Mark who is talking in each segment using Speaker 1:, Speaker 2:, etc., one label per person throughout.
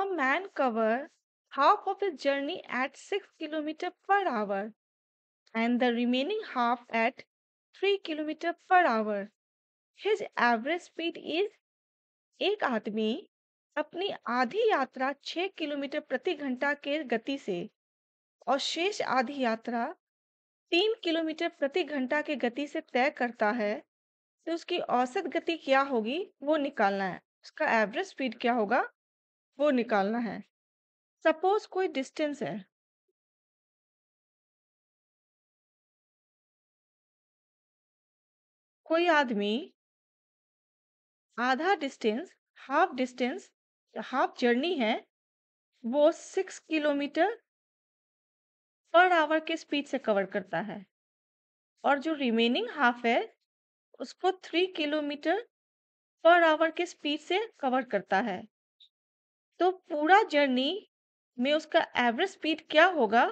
Speaker 1: A man covers half of his journey at 6 km per hour and the remaining half at 3 km per hour. His average speed is एक आदमी अपनी आधी यात्रा 6 kilometre प्रति घंटा के गति से और शेष आधी यात्रा 3 किलोमीटर प्रति घंटा के गति से तय करता है तो उसकी औसत गति क्या होगी वो निकालना है उसका एवरेज स्पीड क्या होगा वो निकालना है सपोज कोई डिस्टेंस है कोई आदमी आधा distance half distance half journey है वो सिक्स किलोमीटर पर आवर के स्पीड से कवर करता है और जो रिमेनिंग हाफ है उसको थ्री किलोमीटर पर आवर के स्पीड से कवर करता है तो पूरा जर्नी में उसका एवरेज स्पीड क्या होगा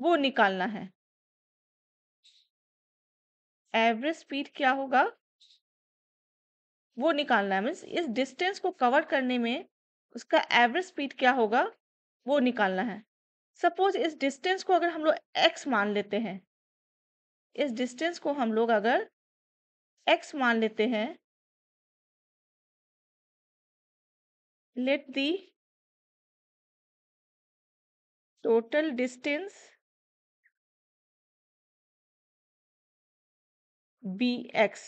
Speaker 1: वो निकालना है एवरेज स्पीड क्या होगा वो निकालना है मीन्स इस डिस्टेंस को कवर करने में उसका एवरेज स्पीड क्या होगा वो निकालना है सपोज इस डिस्टेंस को अगर हम लोग एक्स मान लेते हैं इस डिस्टेंस को हम लोग अगर
Speaker 2: एक्स मान लेते हैं let the total distance be X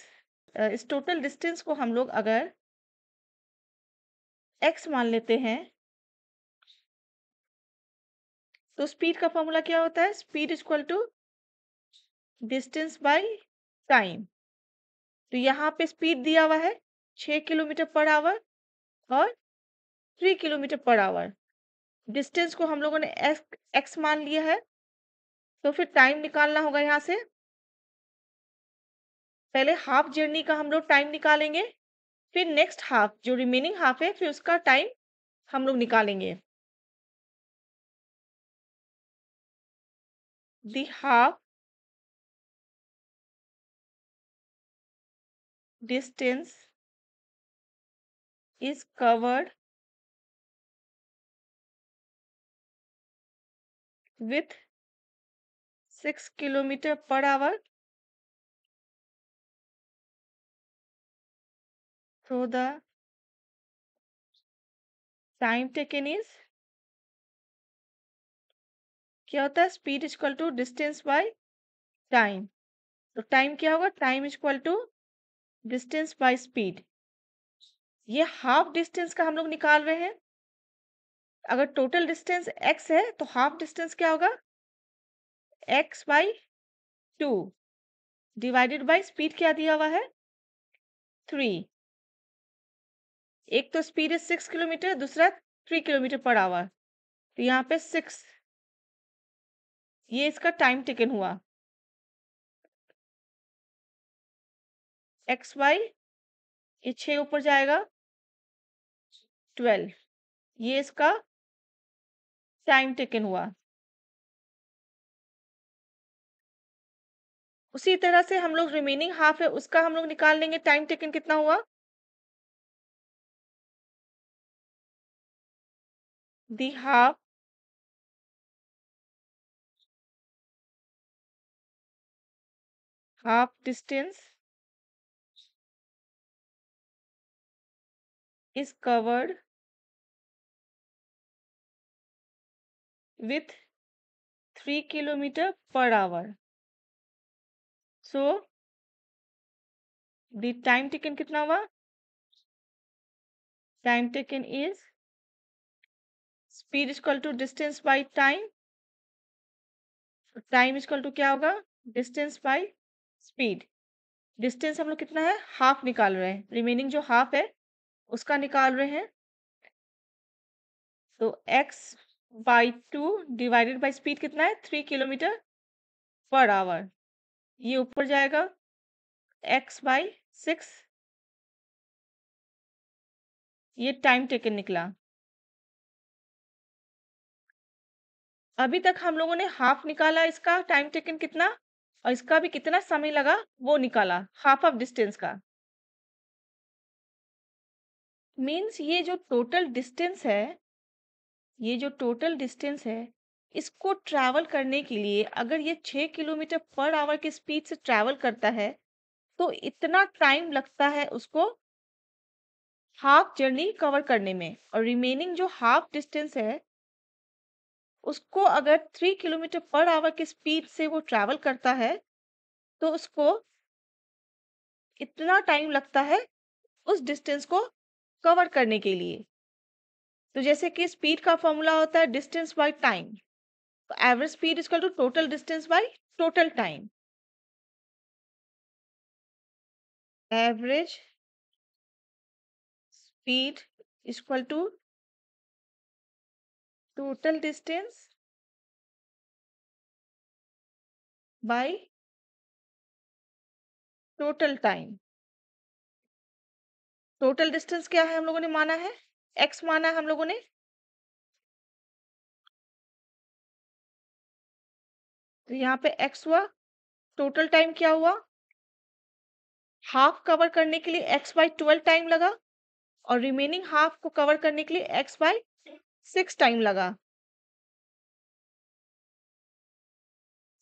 Speaker 1: इस टोटल डिस्टेंस को हम लोग अगर एक्स मान लेते हैं तो स्पीड का फॉर्मूला क्या होता है speed is equal to distance by time तो यहाँ पे स्पीड दिया हुआ है छ किलोमीटर पर आवर और three kilometre per hour distance को हम लोगों ने एक्स एक्स मान लिया है तो फिर टाइम निकालना होगा यहाँ से पहले हाफ जर्नी का हम लोग टाइम निकालेंगे फिर नेक्स्ट हाफ जो रिमेनिंग हाफ है फिर उसका टाइम हम लोग निकालेंगे
Speaker 2: the half distance is covered with six kilometre per hour through the
Speaker 1: time taken is क्या होता है speed is equal to distance by time तो टाइम क्या होगा time is equal to distance by speed ये हाफ डिस्टेंस का हम लोग निकाल रहे हैं अगर टोटल डिस्टेंस एक्स है तो हाफ डिस्टेंस क्या होगा X by two divided by speed क्या दिया हुआ है थ्री एक तो स्पीड है सिक्स किलोमीटर दूसरा
Speaker 2: थ्री किलोमीटर पर आवर तो यहाँ पे सिक्स ये इसका टाइम टेकन हुआ एक्स वाई ये छ ऊपर जाएगा ट्वेल्व ये इसका टाइम टेकन हुआ उसी तरह से हम लोग रिमेनिंग हाफ है उसका हम लोग निकाल लेंगे टाइम टेकन कितना हुआ the half half distance is covered with 3 kilometer per hour so
Speaker 1: the time taken kitna hua time taken is speed is equal to distance by time time is to क्या होगा distance by speed distance हम लोग कितना है half निकाल रहे हैं remaining जो हाफ है उसका निकाल रहे हैं तो X by two divided by speed कितना है थ्री किलोमीटर पर आवर ये ऊपर जाएगा एक्स बाई
Speaker 2: सिक्स ये टाइम टेकन निकला
Speaker 1: अभी तक हम लोगों ने हाफ निकाला इसका टाइम टेकन कितना और इसका भी कितना समय लगा वो निकाला हाफ ऑफ डिस्टेंस का मीन्स ये जो टोटल डिस्टेंस है ये जो टोटल डिस्टेंस है इसको ट्रैवल करने के लिए अगर ये छः किलोमीटर पर आवर की स्पीड से ट्रैवल करता है तो इतना टाइम लगता है उसको हाफ जर्नी कवर करने में और रिमेनिंग जो हाफ डिस्टेंस है उसको अगर थ्री किलोमीटर पर आवर की स्पीड से वो ट्रैवल करता है तो उसको इतना टाइम लगता है उस डिस्टेंस को कवर करने के लिए तो जैसे कि स्पीड का फॉर्मूला होता है डिस्टेंस बाय टाइम तो average speed is equal to total distance by total time
Speaker 2: average speed equal to total distance by total time total distance क्या है हम लोगों ने माना है एक्स माना हम लोगों ने
Speaker 1: तो यहाँ पे एक्स हुआ टोटल टाइम क्या हुआ हाफ कवर करने के लिए एक्स बाई ट्वेल्व टाइम लगा और रिमेनिंग हाफ को कवर करने के लिए एक्स बाई सिक्स टाइम लगा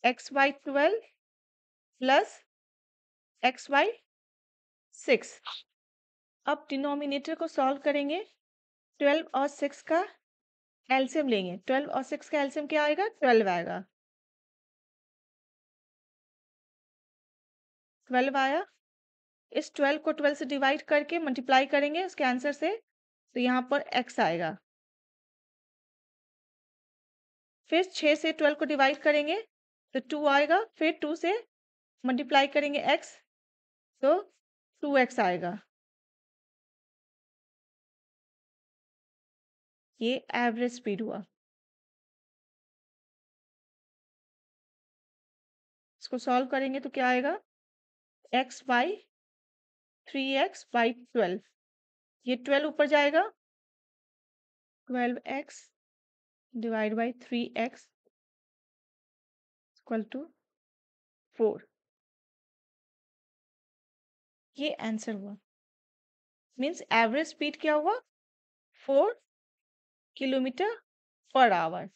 Speaker 1: X by twelve plus X by six अब डिनोमिनेटर को सॉल्व करेंगे ट्वेल्व और सिक्स का एल्सियम लेंगे ट्वेल्व और सिक्स का एल्सियम क्या आएगा ट्वेल्व आएगा ट्वेल्व आया इस ट्वेल्व को ट्वेल्व से डिवाइड करके मल्टीप्लाई करेंगे उसके आंसर से तो यहाँ पर एक्स आएगा फिर छः से ट्वेल्व को डिवाइड करेंगे तो टू आएगा फिर टू से मल्टीप्लाई करेंगे एक्स तो
Speaker 2: टू एक्स आएगा ये एवरेज स्पीड हुआ
Speaker 1: इसको सॉल्व करेंगे तो क्या आएगा X by three X by twelve ये ट्वेल्व ऊपर जाएगा twelve X divide by three X
Speaker 2: equal to four ये आंसर हुआ मीन्स एवरेज स्पीड क्या हुआ फोर kilometer per hour.